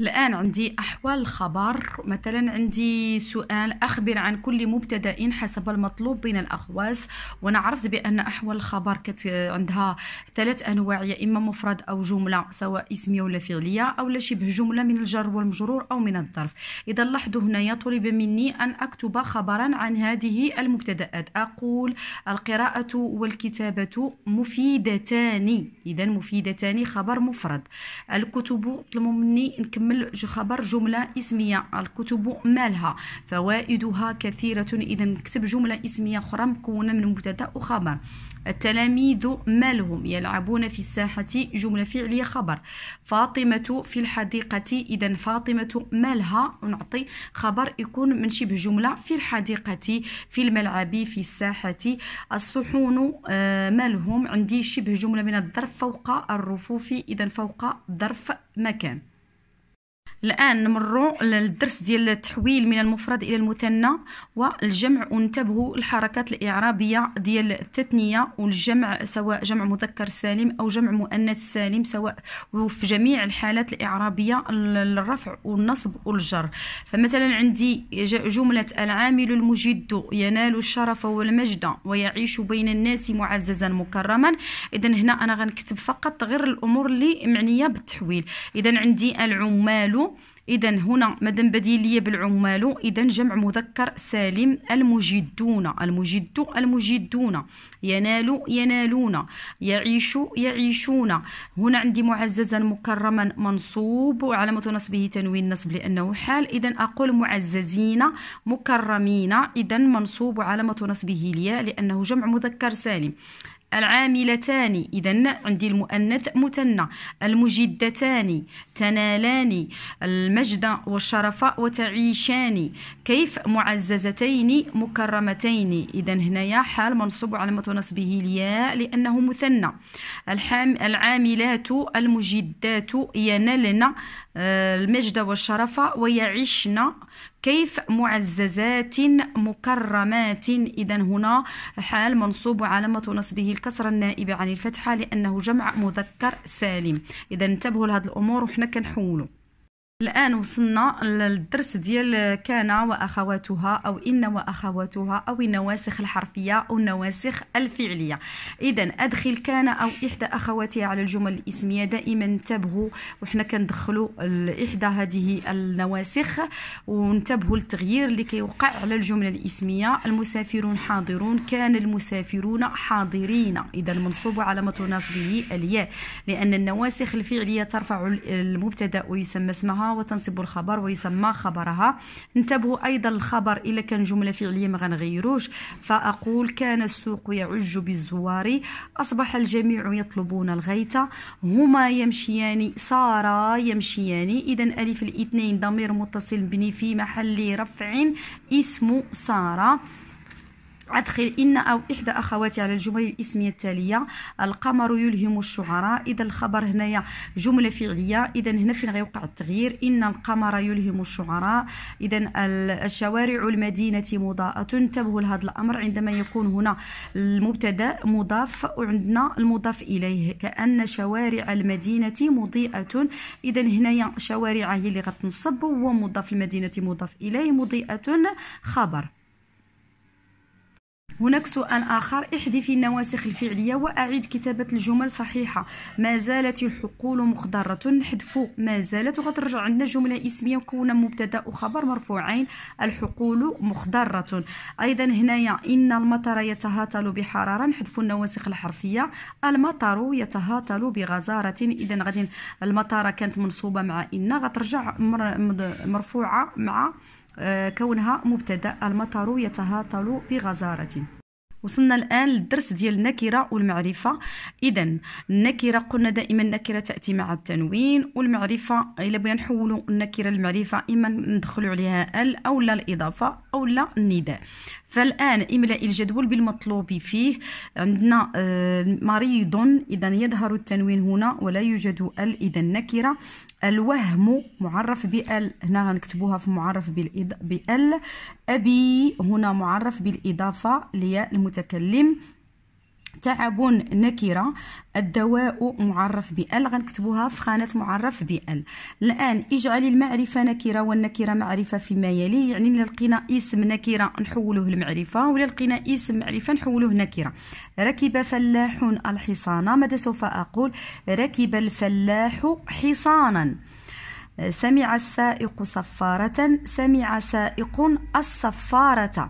الآن عندي أحوال الخبر مثلا عندي سؤال أخبر عن كل مبتدأ حسب المطلوب بين الأخواس وأنا عرفت بأن أحوال الخبر كت عندها ثلاث أنواع يا إما مفرد أو جملة سواء اسمية ولا فعلية أو لا شبه جملة من الجر والمجرور أو من الظرف إذا لاحظوا هنا طلب مني أن أكتب خبرا عن هذه المبتدأات أقول القراءة والكتابة مفيدتان إذا مفيدتان خبر مفرد الكتب طلبوا مني نكمل كنكمل خبر جمله اسميه الكتب مالها فوائدها كثيره اذا نكتب جمله اسميه اخرى مكونه من مبتدا وخبر التلاميذ مالهم يلعبون في الساحة جملة فعلية خبر فاطمة في الحديقة إذا فاطمة مالها نعطي خبر يكون من شبه جملة في الحديقة في الملعب في الساحة الصحون آه، مالهم عندي شبه جملة من الظرف فوق الرفوف إذا فوق ظرف مكان الان نمروا للدرس ديال التحويل من المفرد الى المثنى والجمع وانتبهوا الحركات الاعرابيه ديال التثنيه والجمع سواء جمع مذكر سالم او جمع مؤنث سالم سواء وفي جميع الحالات الاعرابيه الرفع والنصب والجر فمثلا عندي جمله العامل المجد ينال الشرف والمجد ويعيش بين الناس معززا مكرما اذا هنا انا غنكتب فقط غير الامور اللي معنيه بالتحويل اذا عندي العمال إذا هنا مادام بديلية بالعمال إذا جمع مذكر سالم المجدون المجد المجدون ينال ينالون يعيش يعيشون هنا عندي معززا مكرما منصوب وعلامة نصبه تنوين نصب لأنه حال إذا أقول معززين مكرمين إذا منصوب وعلامة نصبه الياء لأنه جمع مذكر سالم العاملتان إذا عندي المؤنث مثنى المجدتان تنالان المجد والشرف وتعيشان كيف معززتين مكرمتين إذا هنايا حال منصوب ما نصبه الياء لأنه مثنى العاملات المجدات ينلن آه، المجد والشرف ويعيشن كيف معززات مكرمات إذا هنا حال منصوب وعلامة نصبه الكسرة النائبة عن الفتحة لأنه جمع مذكر سالم إذا انتبهوا لهذه الأمور وحنا كنحولوا الآن وصلنا للدرس ديال كان وأخواتها أو إن وأخواتها أو النواسخ الحرفية أو النواسخ الفعلية إذا أدخل كان أو إحدى أخواتها على الجمل الإسمية دائما انتبهوا وحنا كندخلوا إحدى هذه النواسخ وانتبهوا للتغيير اللي كيوقع على الجملة الإسمية المسافرون حاضرون كان المسافرون حاضرين إذا منصوب علامة نصبه الياء لأن النواسخ الفعلية ترفع المبتدأ ويسمى اسمها وتنصب الخبر ويسمى خبرها انتبهوا ايضا الخبر الا كان جمله فعليه ما غنغيروش فاقول كان السوق يعج بالزوار اصبح الجميع يطلبون الغيث هما يمشيان سارا يمشيان اذا الف الاثنين ضمير متصل بني في محل رفع اسم ساره أدخل إن أو إحدى أخواتي على الجمل الإسمية التالية القمر يلهم الشعراء إذا الخبر هنايا جملة فعلية إذا هنا فين غيوقع التغيير إن القمر يلهم الشعراء إذا الشوارع المدينة مضاءة انتبهوا لهذا الأمر عندما يكون هنا المبتدأ مضاف وعندنا المضاف إليه كأن شوارع المدينة مضيئة إذا هنايا شوارع هي اللي غتنصب ومضاف المدينة مضاف إليه مضيئة خبر هناك سؤال آخر احذفي النواسخ الفعلية وأعيد كتابة الجمل صحيحة ما زالت الحقول مخضرة نحذف ما زالت وغترجع عندنا جملة اسمية مكونة مبتدأ وخبر مرفوعين الحقول مخضرة أيضا هنايا إن المطر يتهاتل بحرارة نحذف النواسخ الحرفية المطر يتهاتل بغزارة إذا غادي المطر كانت منصوبة مع إن غترجع مرفوعة مع آه، كونها مبتدا المطر يتهاطل بغزاره وصلنا الان للدرس ديال النكره والمعرفه اذا النكره قلنا دائما النكره تاتي مع التنوين والمعرفه الا بغينا نحولوا النكره للمعرفه اما ندخلوا عليها ال او لا الاضافه او لا النداء فالآن إملاء الجدول بالمطلوب فيه عندنا آه، مريض إذا يظهر التنوين هنا ولا يوجد ال إذا نكرة الوهم معرف بال هنا غنكتبوها في معرف بال أبي هنا معرف بالإضافة للمتكلم تعب نكرة الدواء معرف بال غنكتبوها في خانة معرف بال الآن اجعل المعرفة نكرة والنكرة معرفة فيما يلي يعني إلا لقينا اسم نكرة نحولوه لمعرفة ولا لقينا اسم معرفة نحولوه نكرة ركب فلاح الحصان ماذا سوف أقول ركب الفلاح حصانا سمع السائق صفارة سمع سائق الصفارة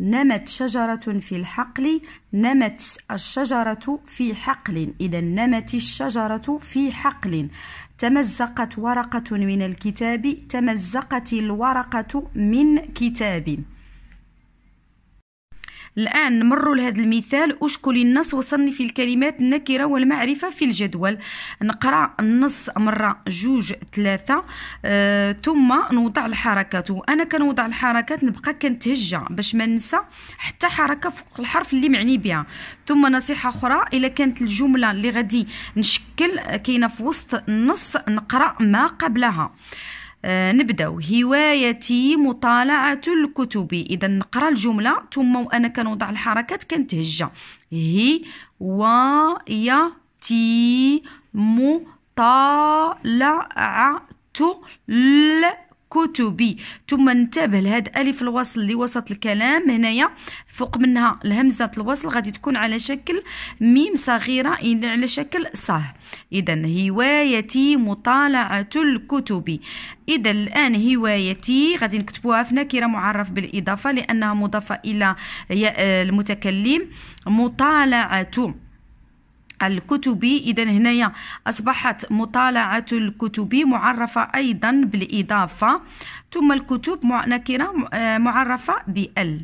نمت شجرة في الحقل نمت الشجرة في حقل إذا نمت الشجرة في حقل تمزقت ورقة من الكتاب تمزقت الورقة من كتاب الآن نمروا لهذا المثال أشكل النص وصلني في الكلمات النكرة والمعرفة في الجدول نقرأ النص مرة جوج ثلاثة آه، ثم نوضع الحركات وأنا كنوضع الحركات نبقى كنتهجى باش ما ننسى حتى حركة فوق الحرف اللي معني بها ثم نصيحة أخرى إلا كانت الجملة اللي غادي نشكل كاينة في وسط النص نقرأ ما قبلها آه، نبداو هوايتي مطالعه الكتب اذا نقرا الجمله ثم وانا كنوضع الحركات كنتهجى هي تي مطالعه كتبي ثم انتبه لهاد الف الوصل اللي وسط الكلام هنايا فوق منها الهمزه الوصل غادي تكون على شكل ميم صغيره يعني على شكل صه اذا هوايتي مطالعه الكتب اذا الان هوايتي غادي نكتبوها في نكره معرف بالاضافه لانها مضافه الى المتكلم مطالعه الكتب اذا هنايا اصبحت مطالعه الكتب معرفه ايضا بالاضافه ثم الكتب نكره معرفه بال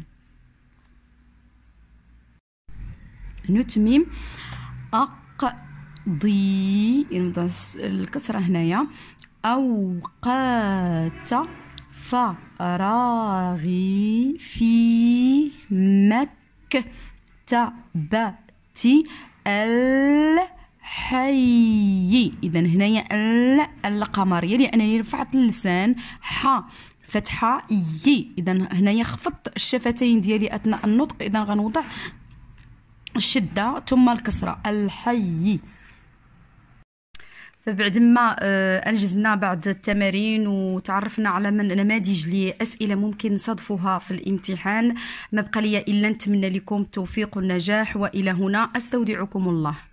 نتمم اقضي الكسره هنايا اوقات فراغي في مكتبتي الحي اذا هنايا ال القمريه لانني رفعت اللسان ح فتحه ي اذا هنايا خفضت الشفتين ديالي اثناء النطق اذا غنوضع الشده ثم الكسره الحي فبعد ما أنجزنا آه، بعض التمارين وتعرفنا على من نماذج لأسئلة ممكن نصادفوها في الامتحان ما بقى لي إلا نتمنى لكم التوفيق والنجاح وإلى هنا أستودعكم الله